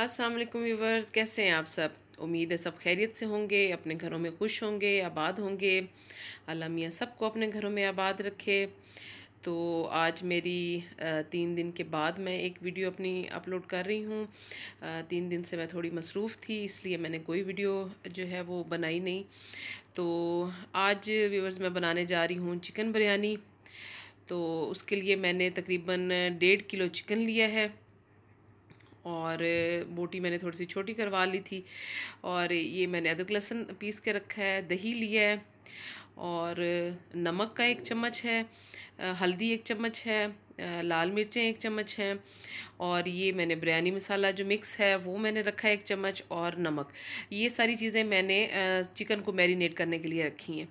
अस्सलाम वालेकुम व्यूवर्स कैसे हैं आप सब उम्मीद है सब खैरियत से होंगे अपने घरों में खुश होंगे आबाद होंगे अल्लाह मियाँ सबको अपने घरों में आबाद रखे तो आज मेरी तीन दिन के बाद मैं एक वीडियो अपनी अपलोड कर रही हूँ तीन दिन से मैं थोड़ी मसरूफ़ थी इसलिए मैंने कोई वीडियो जो है वो बनाई नहीं तो आज व्यूवर्स मैं बनाने जा रही हूँ चिकन बिरयानी तो उसके लिए मैंने तकरीबन डेढ़ किलो चिकन लिया है और बोटी मैंने थोड़ी सी छोटी करवा ली थी और ये मैंने अदरक लहसुन पीस के रखा है दही लिया है और नमक का एक चम्मच है हल्दी एक चम्मच है लाल मिर्चें एक चम्मच हैं और ये मैंने बिरयानी मसाला जो मिक्स है वो मैंने रखा है एक चम्मच और नमक ये सारी चीज़ें मैंने चिकन को मैरिनेट करने के लिए रखी हैं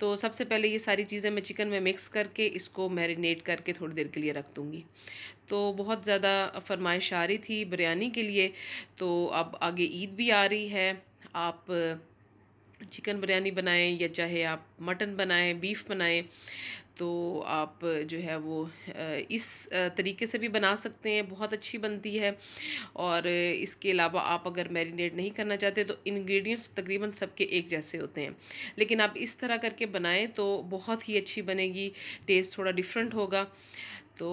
तो सबसे पहले ये सारी चीज़ें मैं चिकन में मिक्स करके इसको मैरिनेट करके थोड़ी देर के लिए रख दूँगी तो बहुत ज़्यादा फरमाइश आ रही थी बिरयानी के लिए तो अब आगे ईद भी आ रही है आप चिकन बिरयानी बनाएं या चाहे आप मटन बनाएं बीफ बनाएं तो आप जो है वो इस तरीके से भी बना सकते हैं बहुत अच्छी बनती है और इसके अलावा आप अगर मैरिनेट नहीं करना चाहते तो इंग्रेडिएंट्स तकरीबन सबके एक जैसे होते हैं लेकिन आप इस तरह करके बनाएं तो बहुत ही अच्छी बनेगी टेस्ट थोड़ा डिफरेंट होगा तो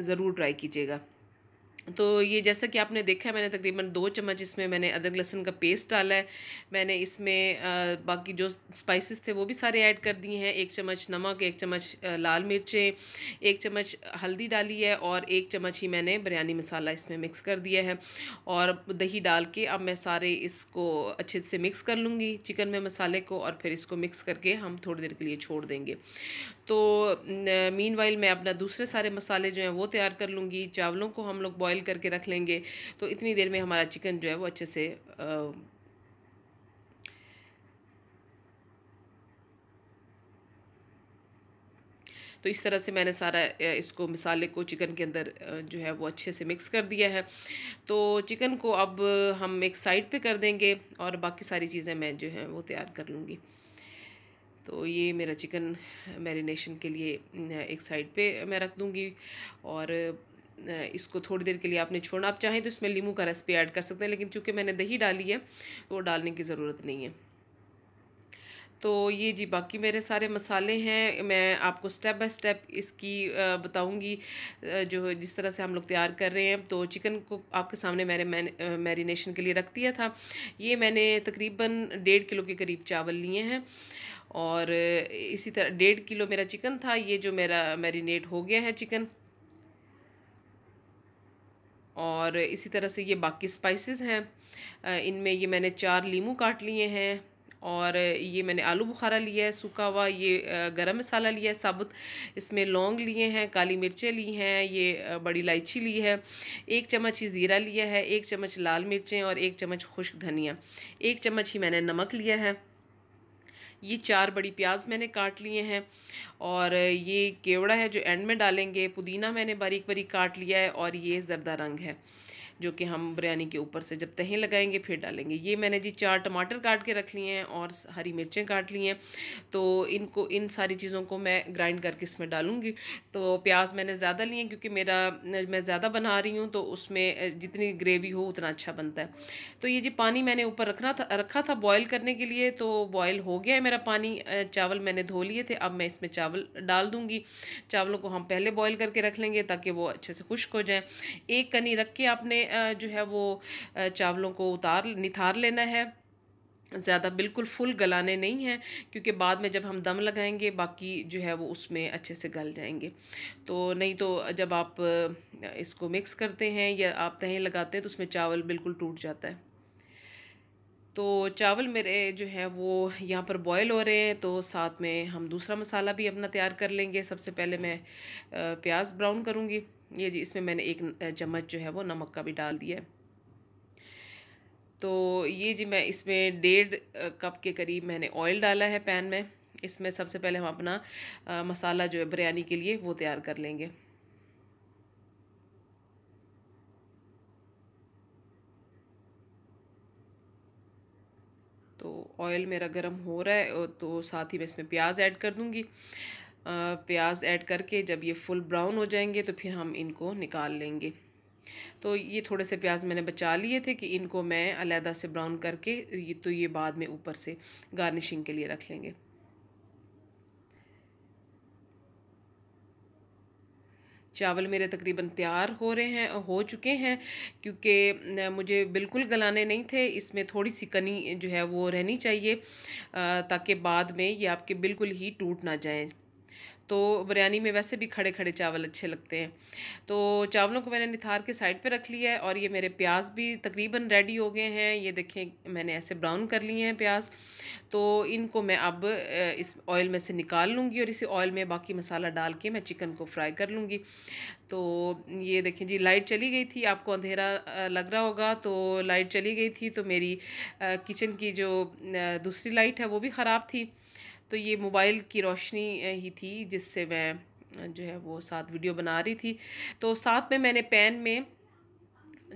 ज़रूर ट्राई कीजिएगा तो ये जैसा कि आपने देखा है मैंने तकरीबन दो चम्मच इसमें मैंने अदरक लहसुन का पेस्ट डाला है मैंने इसमें बाकी जो स्पाइसेस थे वो भी सारे ऐड कर दिए हैं एक चम्मच नमक एक चम्मच लाल मिर्चें एक चम्मच हल्दी डाली है और एक चम्मच ही मैंने बिरयानी मसाला इसमें मिक्स कर दिया है और दही डाल के अब मैं सारे इसको अच्छे से मिक्स कर लूँगी चिकन में मसाले को और फिर इसको मिक्स करके हम थोड़ी देर के लिए छोड़ देंगे तो मीन मैं अपना दूसरे सारे मसाले जो हैं वो तैयार कर लूँगी चावलों को हम लोग बॉयल बॉयल करके रख लेंगे तो इतनी देर में हमारा चिकन जो है वो अच्छे से तो इस तरह से मैंने सारा इसको मसाले को चिकन के अंदर जो है वो अच्छे से मिक्स कर दिया है तो चिकन को अब हम एक साइड पे कर देंगे और बाकी सारी चीज़ें मैं जो है वो तैयार कर लूँगी तो ये मेरा चिकन मैरिनेशन के लिए एक साइड पे मैं रख दूँगी और इसको थोड़ी देर के लिए आपने छोड़ना आप चाहें तो इसमें लीमू का रस भी ऐड कर सकते हैं लेकिन चूंकि मैंने दही डाली है तो डालने की ज़रूरत नहीं है तो ये जी बाकी मेरे सारे मसाले हैं मैं आपको स्टेप बाय स्टेप इसकी बताऊंगी जो जिस तरह से हम लोग तैयार कर रहे हैं तो चिकन को आपके सामने मैंने मैरिनेशन के लिए रख दिया था ये मैंने तकरीबन डेढ़ किलो के करीब चावल लिए हैं और इसी तरह डेढ़ किलो मेरा चिकन था ये जो मेरा मैरिनेट हो गया है चिकन और इसी तरह से ये बाकी स्पाइसेस हैं इनमें ये मैंने चार लीमू काट लिए हैं और ये मैंने आलू बुखारा लिया है सूखा हुआ ये गरम मसाला लिया है साबुत इसमें लौंग लिए हैं काली मिर्चें ली हैं ये बड़ी इलायची ली है एक चम्मच ही ज़ीरा लिया है एक चम्मच लाल मिर्चें और एक चम्मच खुश्क धनिया एक चम्मच ही मैंने नमक लिया है ये चार बड़ी प्याज मैंने काट लिए हैं और ये केवड़ा है जो एंड में डालेंगे पुदीना मैंने बारीक बारीक काट लिया है और ये ज़रदा रंग है जो कि हम बिरयानी के ऊपर से जब तहें लगाएंगे फिर डालेंगे ये मैंने जी चार टमाटर काट के रख लिए हैं और हरी मिर्चें काट ली हैं तो इनको इन सारी चीज़ों को मैं ग्राइंड करके इसमें डालूँगी तो प्याज मैंने ज़्यादा लिए क्योंकि मेरा मैं ज़्यादा बना रही हूँ तो उसमें जितनी ग्रेवी हो उतना अच्छा बनता है तो ये जी पानी मैंने ऊपर रखना था रखा था बॉयल करने के लिए तो बॉयल हो गया है मेरा पानी चावल मैंने धो लिए थे अब मैं इसमें चावल डाल दूँगी चावलों को हम पहले बॉयल करके रख लेंगे ताकि वो अच्छे से खुश्क हो जाएँ एक कनी रख के आपने जो है वो चावलों को उतार निथार लेना है ज़्यादा बिल्कुल फुल गलाने नहीं हैं क्योंकि बाद में जब हम दम लगाएंगे बाकी जो है वो उसमें अच्छे से गल जाएंगे तो नहीं तो जब आप इसको मिक्स करते हैं या आप तह लगाते हैं तो उसमें चावल बिल्कुल टूट जाता है तो चावल मेरे जो हैं वो यहाँ पर बॉयल हो रहे हैं तो साथ में हम दूसरा मसाला भी अपना तैयार कर लेंगे सबसे पहले मैं प्याज ब्राउन करूँगी ये जी इसमें मैंने एक चम्मच जो है वो नमक का भी डाल दिया है तो ये जी मैं इसमें डेढ़ कप के करीब मैंने ऑयल डाला है पैन में इसमें सबसे पहले हम अपना मसाला जो है बिरयानी के लिए वो तैयार कर लेंगे तो ऑयल मेरा गर्म हो रहा है तो साथ ही मैं इसमें प्याज ऐड कर दूँगी प्याज ऐड करके जब ये फुल ब्राउन हो जाएंगे तो फिर हम इनको निकाल लेंगे तो ये थोड़े से प्याज मैंने बचा लिए थे कि इनको मैं अलहदा से ब्राउन करके ये तो ये बाद में ऊपर से गार्निशिंग के लिए रख लेंगे चावल मेरे तकरीबन तैयार हो रहे हैं हो चुके हैं क्योंकि मुझे बिल्कुल गलाने नहीं थे इसमें थोड़ी सी कनी जो है वो रहनी चाहिए ताकि बाद में ये आपके बिल्कुल ही टूट ना जाएँ तो बिरयानी में वैसे भी खड़े खड़े चावल अच्छे लगते हैं तो चावलों को मैंने निथार के साइड पे रख लिया है और ये मेरे प्याज भी तकरीबन रेडी हो गए हैं ये देखें मैंने ऐसे ब्राउन कर लिए हैं प्याज तो इनको मैं अब इस ऑयल में से निकाल लूँगी और इसी ऑयल में बाकी मसाला डाल के मैं चिकन को फ्राई कर लूँगी तो ये देखें जी लाइट चली गई थी आपको अंधेरा लग रहा होगा तो लाइट चली गई थी तो मेरी किचन की जो दूसरी लाइट है वो भी ख़राब थी तो ये मोबाइल की रोशनी ही थी जिससे मैं जो है वो साथ वीडियो बना रही थी तो साथ में मैंने पैन में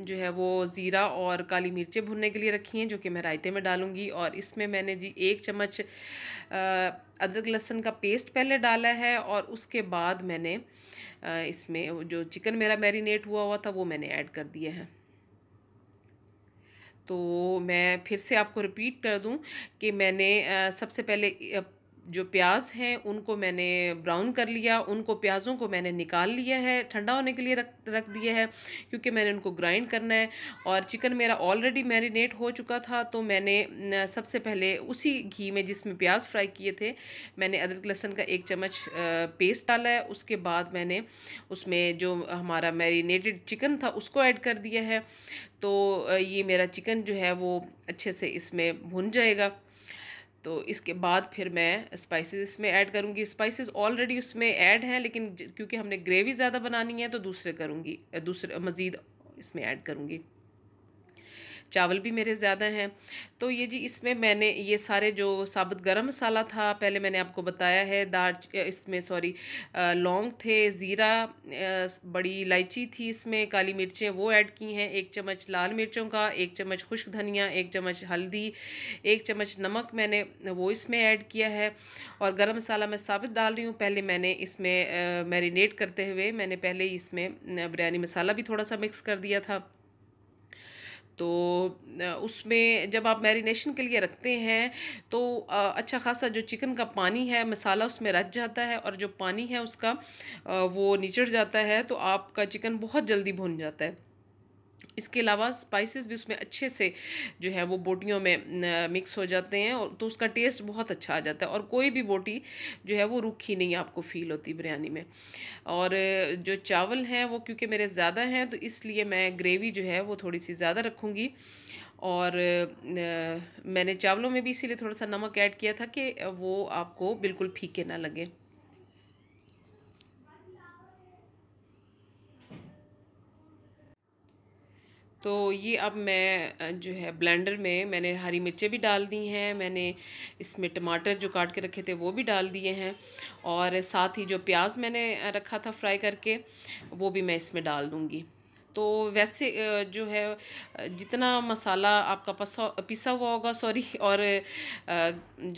जो है वो ज़ीरा और काली मिर्चें भुनने के लिए रखी हैं जो कि मैं रायते में डालूंगी और इसमें मैंने जी एक चम्मच अदरक लहसुन का पेस्ट पहले डाला है और उसके बाद मैंने इसमें जो चिकन मेरा मैरिनेट हुआ हुआ था वो मैंने ऐड कर दिया है तो मैं फिर से आपको रिपीट कर दूं कि मैंने सबसे पहले जो प्याज हैं उनको मैंने ब्राउन कर लिया उनको प्याज़ों को मैंने निकाल लिया है ठंडा होने के लिए रख रख दिया है क्योंकि मैंने उनको ग्राइंड करना है और चिकन मेरा ऑलरेडी मैरिनेट हो चुका था तो मैंने सबसे पहले उसी घी में जिसमें प्याज फ्राई किए थे मैंने अदरक लहसन का एक चम्मच पेस्ट डाला है उसके बाद मैंने उसमें जो हमारा मैरिनेटेड चिकन था उसको ऐड कर दिया है तो ये मेरा चिकन जो है वो अच्छे से इसमें भुन जाएगा तो इसके बाद फिर मैं स्पाइसेस इसमें ऐड करूँगी स्पाइसेस ऑलरेडी उसमें ऐड हैं लेकिन क्योंकि हमने ग्रेवी ज़्यादा बनानी है तो दूसरे करूँगी दूसरे मज़ीद इसमें ऐड करूँगी चावल भी मेरे ज़्यादा हैं तो ये जी इसमें मैंने ये सारे जो साबुत गरम मसाला था पहले मैंने आपको बताया है दार इसमें सॉरी लौंग थे ज़ीरा बड़ी इलायची थी इसमें काली मिर्चें वो ऐड की हैं एक चम्मच लाल मिर्चों का एक चम्मच खुश्क धनिया एक चम्मच हल्दी एक चम्मच नमक मैंने वो इसमें ऐड किया है और गर्म मसाला मैं साबित डाल रही हूँ पहले मैंने इसमें मैरिनेट करते हुए मैंने पहले इसमें बिरयानी मसाला भी थोड़ा सा मिक्स कर दिया था तो उसमें जब आप मैरिनेशन के लिए रखते हैं तो अच्छा खासा जो चिकन का पानी है मसाला उसमें रच जाता है और जो पानी है उसका वो निचड़ जाता है तो आपका चिकन बहुत जल्दी भुन जाता है इसके अलावा स्पाइसेस भी उसमें अच्छे से जो है वो बोटियों में मिक्स हो जाते हैं और तो उसका टेस्ट बहुत अच्छा आ जाता है और कोई भी बोटी जो है वो रूखी नहीं आपको फील होती बिरयानी में और जो चावल हैं वो क्योंकि मेरे ज़्यादा हैं तो इसलिए मैं ग्रेवी जो है वो थोड़ी सी ज़्यादा रखूँगी और मैंने चावलों में भी इसीलिए थोड़ा सा नमक ऐड किया था कि वो आपको बिल्कुल फीके ना लगे तो ये अब मैं जो है ब्लेंडर में मैंने हरी मिर्चें भी डाल दी हैं मैंने इसमें टमाटर जो काट के रखे थे वो भी डाल दिए हैं और साथ ही जो प्याज मैंने रखा था फ्राई करके वो भी मैं इसमें डाल दूँगी तो वैसे जो है जितना मसाला आपका पसा पिसा हुआ होगा सॉरी और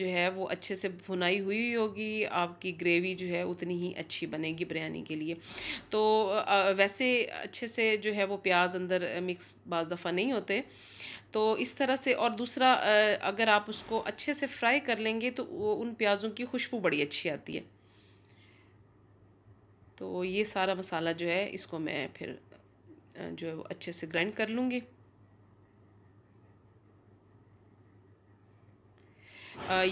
जो है वो अच्छे से भुनाई हुई होगी आपकी ग्रेवी जो है उतनी ही अच्छी बनेगी बिरयानी के लिए तो वैसे अच्छे से जो है वो प्याज अंदर मिक्स बाज़ दफ़ा नहीं होते तो इस तरह से और दूसरा अगर आप उसको अच्छे से फ्राई कर लेंगे तो उन प्याज़ों की खुशबू बड़ी अच्छी आती है तो ये सारा मसाला जो है इसको मैं फिर जो है वो अच्छे से ग्राइंड कर लूँगी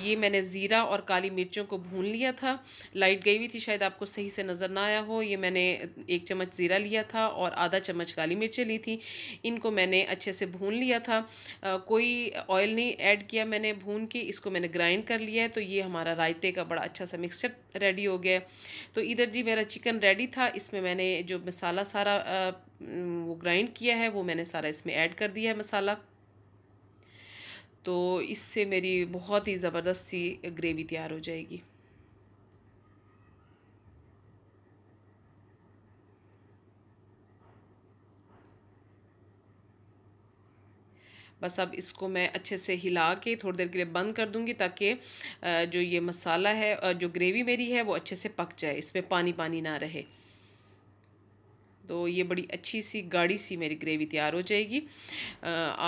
ये मैंने ज़ीरा और काली मिर्चों को भून लिया था लाइट गई हुई थी शायद आपको सही से नज़र ना आया हो ये मैंने एक चम्मच ज़ीरा लिया था और आधा चम्मच काली मिर्चें ली थी इनको मैंने अच्छे से भून लिया था कोई ऑयल नहीं ऐड किया मैंने भून के इसको मैंने ग्राइंड कर लिया है तो ये हमारा रायते का बड़ा अच्छा सा मिक्सचर रेडी हो गया तो इधर जी मेरा चिकन रेडी था इसमें मैंने जो मसाला सारा वो ग्राइंड किया है वो मैंने सारा इसमें ऐड कर दिया है मसाला तो इससे मेरी बहुत ही ज़बरदस्त सी ग्रेवी तैयार हो जाएगी बस अब इसको मैं अच्छे से हिला के थोड़ी देर के लिए बंद कर दूंगी ताकि जो ये मसाला है जो ग्रेवी मेरी है वो अच्छे से पक जाए इसमें पानी पानी ना रहे तो ये बड़ी अच्छी सी गाढ़ी सी मेरी ग्रेवी तैयार हो जाएगी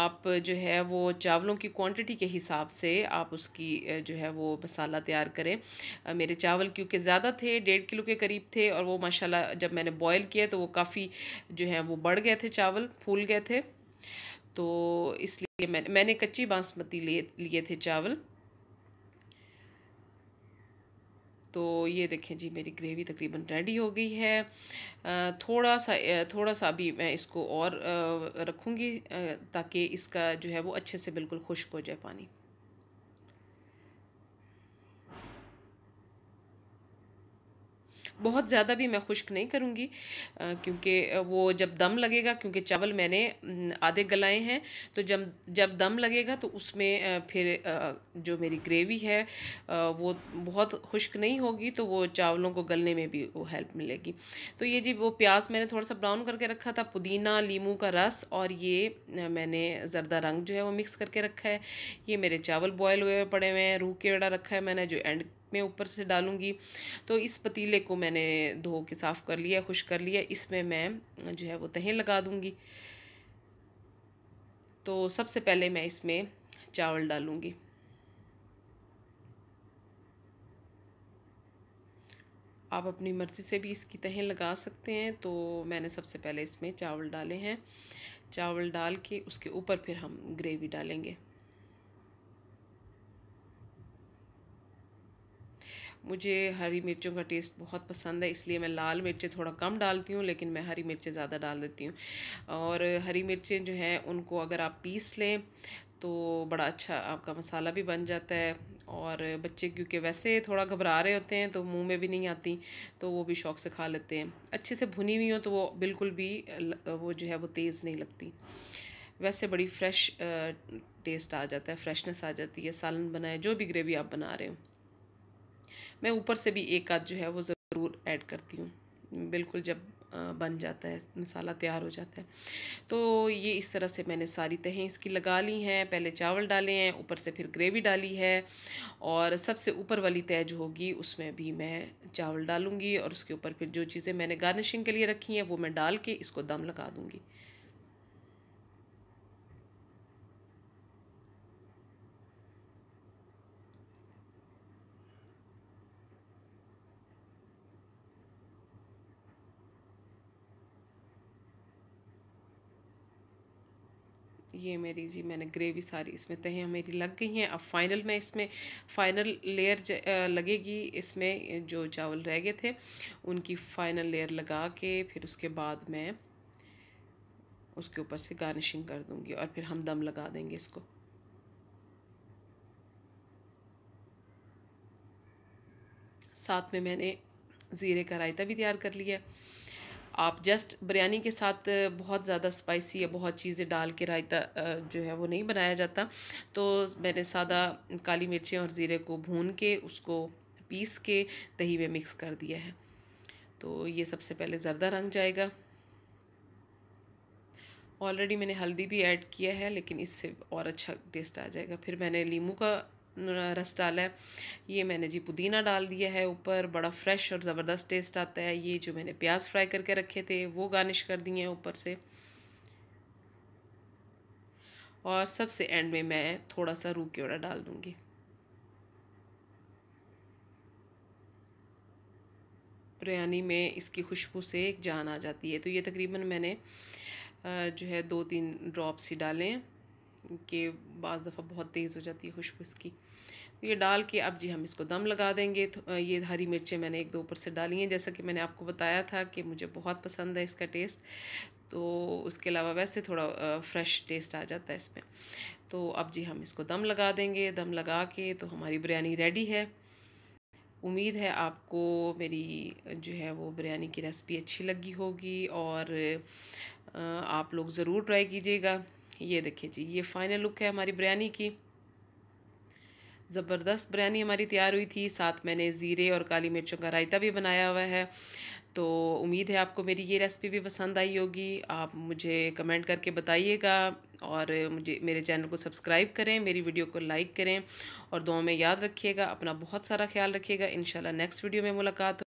आप जो है वो चावलों की क्वांटिटी के हिसाब से आप उसकी जो है वो मसाला तैयार करें मेरे चावल क्योंकि ज़्यादा थे डेढ़ किलो के करीब थे और वो माशाल्लाह जब मैंने बॉयल किया तो वो काफ़ी जो है वो बढ़ गए थे चावल फूल गए थे तो इसलिए मैंने मैंने कच्ची बासमती लिए थे चावल तो ये देखें जी मेरी ग्रेवी तकरीबन रेडी हो गई है थोड़ा सा थोड़ा सा भी मैं इसको और रखूँगी ताकि इसका जो है वो अच्छे से बिल्कुल खुश्क हो जाए पानी बहुत ज़्यादा भी मैं खुश्क नहीं करूँगी क्योंकि वो जब दम लगेगा क्योंकि चावल मैंने आधे गलाए हैं तो जब जब दम लगेगा तो उसमें फिर जो मेरी ग्रेवी है वो बहुत खुश्क नहीं होगी तो वो चावलों को गलने में भी वो हेल्प मिलेगी तो ये जी वो प्याज मैंने थोड़ा सा ब्राउन करके रखा था पुदीना लीमू का रस और ये मैंने ज़रदा रंग जो है वो मिक्स करके रखा है ये मेरे चावल बॉयल हुए पड़े हुए हैं रूह केड़ा रखा है मैंने जो एंड में ऊपर से डालूँगी तो इस पतीले को मैंने धो के साफ़ कर लिया खुश कर लिया इसमें मैं जो है वो तहें लगा दूँगी तो सबसे पहले मैं इसमें चावल डालूँगी आप अपनी मर्ज़ी से भी इसकी तहें लगा सकते हैं तो मैंने सबसे पहले इसमें चावल डाले हैं चावल डाल के उसके ऊपर फिर हम ग्रेवी डालेंगे मुझे हरी मिर्चों का टेस्ट बहुत पसंद है इसलिए मैं लाल मिर्चें थोड़ा कम डालती हूँ लेकिन मैं हरी मिर्चें ज़्यादा डाल देती हूँ और हरी मिर्चें जो हैं उनको अगर आप पीस लें तो बड़ा अच्छा आपका मसाला भी बन जाता है और बच्चे क्योंकि वैसे थोड़ा घबरा रहे होते हैं तो मुंह में भी नहीं आती तो वो भी शौक से खा लेते हैं अच्छे से भुनी हुई हो तो वो बिल्कुल भी वो जो है वो तेज़ नहीं लगती वैसे बड़ी फ्रेश टेस्ट आ जाता है फ्रेशनेस आ जाती है सालन बनाए जो भी ग्रेवी आप बना रहे हो मैं ऊपर से भी एक आध जो है वो ज़रूर ऐड करती हूँ बिल्कुल जब बन जाता है मसाला तैयार हो जाता है तो ये इस तरह से मैंने सारी तहें इसकी लगा ली हैं पहले चावल डाले हैं ऊपर से फिर ग्रेवी डाली है और सबसे ऊपर वाली तय जो होगी उसमें भी मैं चावल डालूँगी और उसके ऊपर फिर जो चीज़ें मैंने गार्निशिंग के लिए रखी हैं वो मैं डाल के इसको दम लगा दूँगी ये मेरी जी मैंने ग्रेवी सारी इसमें तहें मेरी लग गई हैं अब फाइनल में इसमें फाइनल लेयर लगेगी इसमें जो चावल रह गए थे उनकी फाइनल लेयर लगा के फिर उसके बाद मैं उसके ऊपर से गार्निशिंग कर दूँगी और फिर हम दम लगा देंगे इसको साथ में मैंने ज़ीरे का रायता भी तैयार कर लिया आप जस्ट बिरयानी के साथ बहुत ज़्यादा स्पाइसी या बहुत चीज़ें डाल के रायता जो है वो नहीं बनाया जाता तो मैंने सादा काली मिर्चें और ज़ीरे को भून के उसको पीस के दही में मिक्स कर दिया है तो ये सबसे पहले ज़रदा रंग जाएगा ऑलरेडी मैंने हल्दी भी ऐड किया है लेकिन इससे और अच्छा टेस्ट आ जाएगा फिर मैंने लीमू का रस डाला है ये मैंने जी पुदीना डाल दिया है ऊपर बड़ा फ्रेश और ज़बरदस्त टेस्ट आता है ये जो मैंने प्याज फ्राई करके रखे थे वो गार्निश कर दिए हैं ऊपर से और सबसे एंड में मैं थोड़ा सा रू केवड़ा डाल दूँगी बिरयानी में इसकी खुशबू से एक जान आ जाती है तो ये तकरीबन मैंने जो है दो तीन ड्रॉप्स ही डाले हैं कि बज़ दफ़ा बहुत तेज़ हो जाती है खुशबू इसकी तो ये डाल के अब जी हम इसको दम लगा देंगे तो ये हरी मिर्चें मैंने एक दो ऊपर से डाली हैं जैसा कि मैंने आपको बताया था कि मुझे बहुत पसंद है इसका टेस्ट तो उसके अलावा वैसे थोड़ा फ्रेश टेस्ट आ जाता है इसमें तो अब जी हम इसको दम लगा देंगे दम लगा के तो हमारी बिरयानी रेडी है उम्मीद है आपको मेरी जो है वो बिरयानी की रेसिपी अच्छी लगी होगी और आप लोग ज़रूर ट्राई कीजिएगा ये देखिए जी ये फाइनल लुक है हमारी बिरयानी की ज़बरदस्त बिरयानी हमारी तैयार हुई थी साथ मैंने ज़ीरे और काली मिर्चों का रायता भी बनाया हुआ है तो उम्मीद है आपको मेरी ये रेसिपी भी पसंद आई होगी आप मुझे कमेंट करके बताइएगा और मुझे मेरे चैनल को सब्सक्राइब करें मेरी वीडियो को लाइक करें और दो में याद रखिएगा अपना बहुत सारा ख्याल रखिएगा इन नेक्स्ट वीडियो में मुलाकात